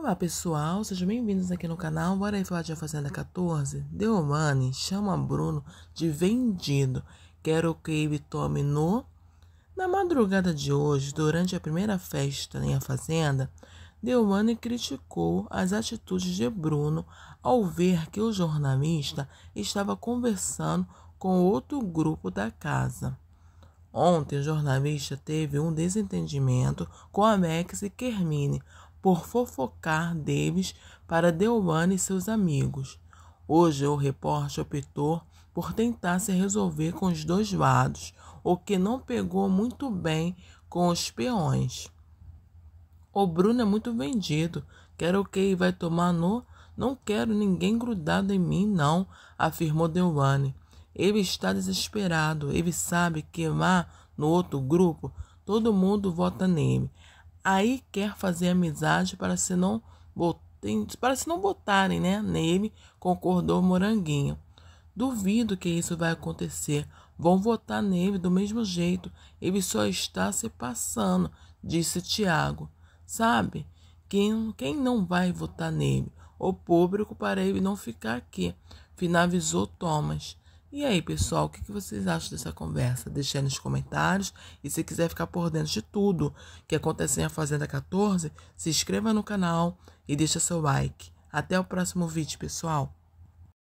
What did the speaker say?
Olá pessoal, sejam bem-vindos aqui no canal. Bora aí falar de A Fazenda 14? Deomani chama Bruno de vendido. Quero que ele tome no. Na madrugada de hoje, durante a primeira festa em A Fazenda, Deomani criticou as atitudes de Bruno ao ver que o jornalista estava conversando com outro grupo da casa. Ontem, o jornalista teve um desentendimento com a Max e Kermine, por fofocar deles para Deuane e seus amigos. Hoje o repórter optou por tentar se resolver com os dois lados, o que não pegou muito bem com os peões. O Bruno é muito vendido. Quero o que vai tomar no. Não quero ninguém grudado em mim, não, afirmou Deuane. Ele está desesperado. Ele sabe que lá no outro grupo todo mundo vota nele. Aí quer fazer amizade para se não botem, para se não botarem, né, nele, concordou Moranguinho. Duvido que isso vai acontecer. Vão votar nele do mesmo jeito. Ele só está se passando, disse Tiago. Sabe? Quem, quem não vai votar nele? O público para ele não ficar aqui, finalizou Thomas. E aí, pessoal, o que vocês acham dessa conversa? Deixe nos comentários. E se quiser ficar por dentro de tudo que acontece na Fazenda 14, se inscreva no canal e deixe seu like. Até o próximo vídeo, pessoal.